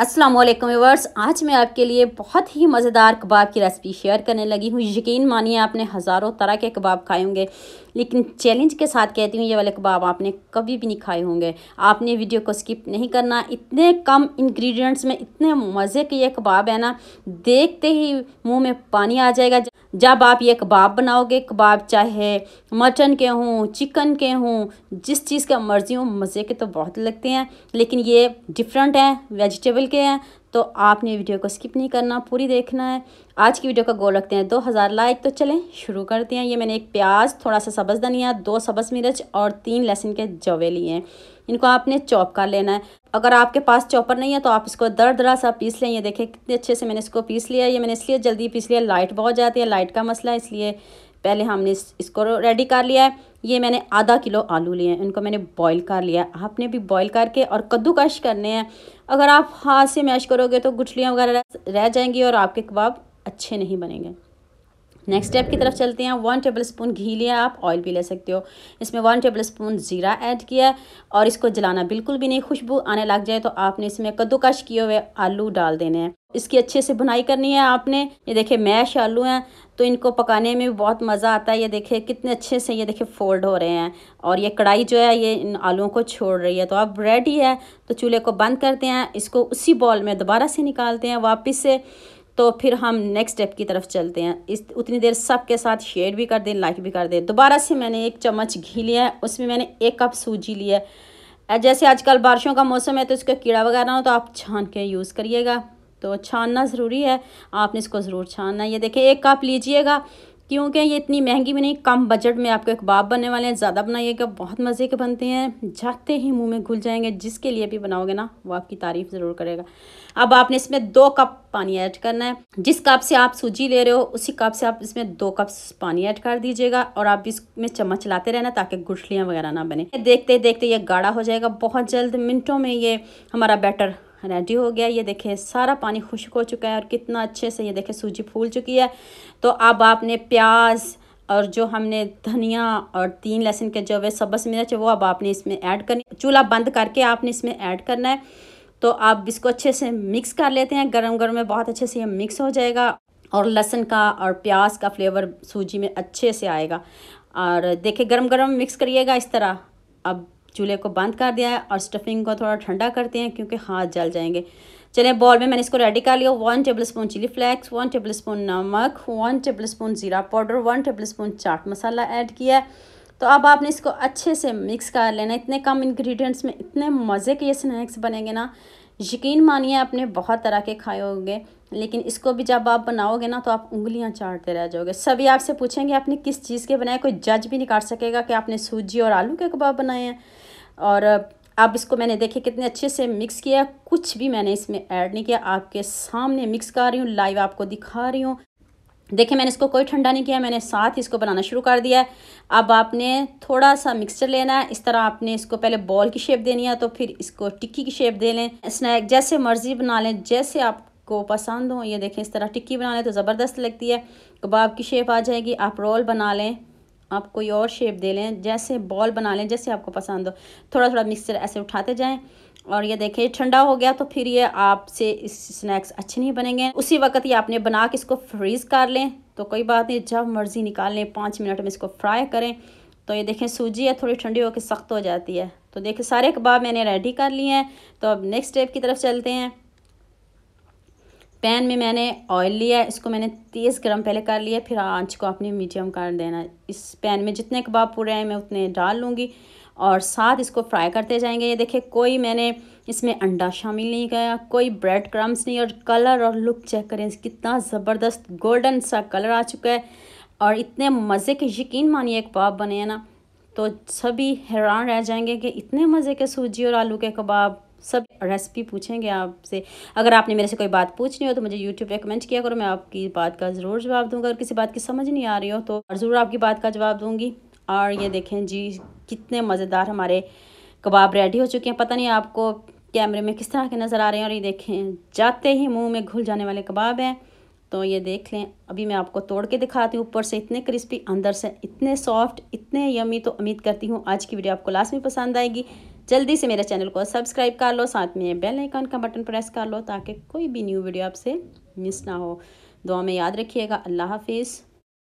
अस्सलाम वालेकुम आज मैं आपके लिए बहुत ही मज़ेदार कबाब की रेसिपी शेयर करने लगी हूँ यकीन मानिए आपने हज़ारों तरह के कबाब खाए होंगे लेकिन चैलेंज के साथ कहती हूँ ये वाले कबाब आपने कभी भी नहीं खाए होंगे आपने वीडियो को स्किप नहीं करना इतने कम इंग्रेडिएंट्स में इतने मज़े के ये कबाब है ना देखते ही मुंह में पानी आ जाएगा जब आप ये कबाब बनाओगे कबाब चाहे मटन के हों चिकन के हों जिस चीज़ का मर्ज़ी हो मज़े के तो बहुत लगते हैं लेकिन ये डिफरेंट हैं वेजिटेबल के हैं तो आपने वीडियो को स्किप नहीं करना पूरी देखना है आज की वीडियो का गोल रखते हैं दो हज़ार लाइक तो चलें शुरू करते हैं ये मैंने एक प्याज थोड़ा सा सब्ज़ धनिया दो सब्ज़ मिर्च और तीन लहसुन के जवे लिए हैं इनको आपने चॉप कर लेना है अगर आपके पास चॉपर नहीं है तो आप इसको दर दरा सा पीस लें ये देखें कितने अच्छे से मैंने इसको पीस लिया ये मैंने इसलिए जल्दी पीस लिया लाइट बहुत जाती है लाइट का मसला है इसलिए पहले हमने इसको रेडी कर लिया है ये मैंने आधा किलो आलू लिए हैं इनको मैंने बॉईल कर लिया है आपने भी बॉईल करके और कद्दूकश करने हैं अगर आप हाथ से मैश करोगे तो गुठलियाँ वगैरह रह जाएंगी और आपके कबाब अच्छे नहीं बनेंगे नेक्स्ट स्टेप की तरफ चलते हैं वन टेबल स्पून घी लिया आप ऑयल भी ले सकते हो इसमें वन टेबल स्पून ज़ीरा ऐड किया है और इसको जलाना बिल्कुल भी नहीं खुशबू आने लग जाए तो आपने इसमें कद्दूकश किए हुए आलू डाल देने हैं इसकी अच्छे से भुनाई करनी है आपने ये देखे मैश आलू हैं तो इनको पकाने में बहुत मज़ा आता है ये देखे कितने अच्छे से ये देखे फोल्ड हो रहे हैं और ये कढ़ाई जो है ये इन आलुओं को छोड़ रही है तो अब रेडी है तो चूल्हे को बंद करते हैं इसको उसी बॉल में दोबारा से निकालते हैं वापस से तो फिर हम नेक्स्ट स्टेप की तरफ चलते हैं इस उतनी देर सब के साथ शेयर भी कर दें लाइक भी कर दें दोबारा से मैंने एक चम्मच घी लिया है उसमें मैंने एक कप सूजी लिया है जैसे आजकल बारिशों का मौसम है तो इसका कीड़ा वगैरह हो तो आप छान के यूज़ करिएगा तो छानना ज़रूरी है आपने इसको ज़रूर छानना ये देखिए एक कप लीजिएगा क्योंकि ये इतनी महंगी भी नहीं कम बजट में आपके कबाब बनने वाले हैं ज़्यादा बनाइएगा बहुत मज़े के बनते हैं जाते ही मुंह में घुल जाएंगे जिसके लिए भी बनाओगे ना वो आपकी तारीफ़ ज़रूर करेगा अब आपने इसमें दो कप पानी ऐड करना है जिस कप से आप सूजी ले रहे हो उसी कप से आप इसमें दो कप पानी ऐड कर दीजिएगा और आप इसमें चम्मच चलाते रहना ताकि गुठलियाँ वगैरह ना बने देखते देखते ये गाढ़ा हो जाएगा बहुत जल्द मिनटों में ये हमारा बैटर रेडी हो गया ये देखें सारा पानी खुश्क हो चुका है और कितना अच्छे से ये देखें सूजी फूल चुकी है तो अब आपने प्याज और जो हमने धनिया और तीन लहसुन के जो है सब्ज़ मिर्च वो अब आपने इसमें ऐड करनी चूल्हा बंद करके आपने इसमें ऐड करना है तो आप इसको अच्छे से मिक्स कर लेते हैं गर्म गर्म में बहुत अच्छे से ये मिक्स हो जाएगा और लहसुन का और प्याज का फ्लेवर सूजी में अच्छे से आएगा और देखिए गर्म गर्म मिक्स करिएगा इस तरह अब चूल्हे को बंद कर दिया है और स्टफिंग को थोड़ा ठंडा करते हैं क्योंकि हाथ जल जाएंगे चलिए बॉल में मैंने इसको रेडी कर लिया one tablespoon chili flakes one tablespoon नमक वन टेबल स्पून ज़ीरा powder one tablespoon chaat masala add किया है तो अब आपने इसको अच्छे से मिक्स कर लेना इतने कम इंग्रेडिएंट्स में इतने मज़े के ये स्नैक्स बनेंगे ना यकीन मानिए आपने बहुत तरह के खाए होंगे लेकिन इसको भी जब आप बनाओगे ना तो आप उंगलियां चाटते रह जाओगे सभी आपसे पूछेंगे आपने किस चीज़ के बनाए कोई जज भी नहीं काट सकेगा कि आपने सूजी और आलू के कबाब बनाए हैं और अब इसको मैंने देखे कितने अच्छे से मिक्स किया कुछ भी मैंने इसमें ऐड नहीं किया आपके सामने मिक्स कर रही हूँ लाइव आपको दिखा रही हूँ देखिए मैंने इसको कोई ठंडा नहीं किया मैंने साथ ही इसको बनाना शुरू कर दिया है अब आपने थोड़ा सा मिक्सचर लेना है इस तरह आपने इसको पहले बॉल की शेप देनी है तो फिर इसको टिक्की की शेप दे लें स्नैक जैसे मर्जी बना लें जैसे आप को पसंद हो ये देखें इस तरह टिक्की बना लें तो ज़बरदस्त लगती है कबाब की शेप आ जाएगी आप रोल बना लें आप कोई और शेप दे लें जैसे बॉल बना लें जैसे आपको पसंद हो थोड़ा थोड़ा मिक्सचर ऐसे उठाते जाएं और ये देखें ठंडा हो गया तो फिर ये आपसे इस स्नैक्स अच्छे नहीं बनेंगे उसी वक्त ये आपने बना के इसको फ्रीज़ कर लें तो कोई बात नहीं जब मर्ज़ी निकाल लें पाँच मिनट में इसको फ्राई करें तो ये देखें सूजी है थोड़ी ठंडी होकर सख्त हो जाती है तो देखें सारे कबाब मैंने रेडी कर लिए हैं तो अब नेक्स्ट स्टेप की तरफ चलते हैं पैन में मैंने ऑयल लिया इसको मैंने तेज़ गर्म पहले कर लिया फिर आंच को अपने मीडियम कर देना इस पैन में जितने कबाब पूरे हैं मैं उतने डाल लूँगी और साथ इसको फ्राई करते जाएंगे ये देखिए कोई मैंने इसमें अंडा शामिल नहीं किया कोई ब्रेड क्रम्स नहीं और कलर और लुक चेक करें कितना ज़बरदस्त गोल्डन सा कलर आ चुका है और इतने मज़े के यकीन मानिए कबाब बने हैं ना तो सभी हैरान रह जाएंगे कि इतने मज़े के सूजी और आलू के कबाब सब रेसिपी पूछेंगे आपसे अगर आपने मेरे से कोई बात पूछनी हो तो मुझे यूट्यूब पे कमेंट किया करो मैं आपकी बात का ज़रूर जवाब दूंगा अगर किसी बात की समझ नहीं आ रही हो तो ज़रूर आपकी बात का जवाब दूंगी और ये देखें जी कितने मज़ेदार हमारे कबाब रेडी हो चुके हैं पता नहीं आपको कैमरे में किस तरह के नज़र आ रहे हैं और ये देखें जाते ही मुँह में घुल जाने वाले कबाब हैं तो ये देख लें अभी मैं आपको तोड़ के दिखाती हूँ ऊपर से इतने क्रिस्पी अंदर से इतने सॉफ्ट इतने यमी तो उम्मीद करती हूँ आज की वीडियो आपको लास्ट में पसंद आएगी जल्दी से मेरे चैनल को सब्सक्राइब कर लो साथ में बेल आइकन का बटन प्रेस कर लो ताकि कोई भी न्यू वीडियो आपसे मिस ना हो दुआ में याद रखिएगा अल्लाह हाफिज़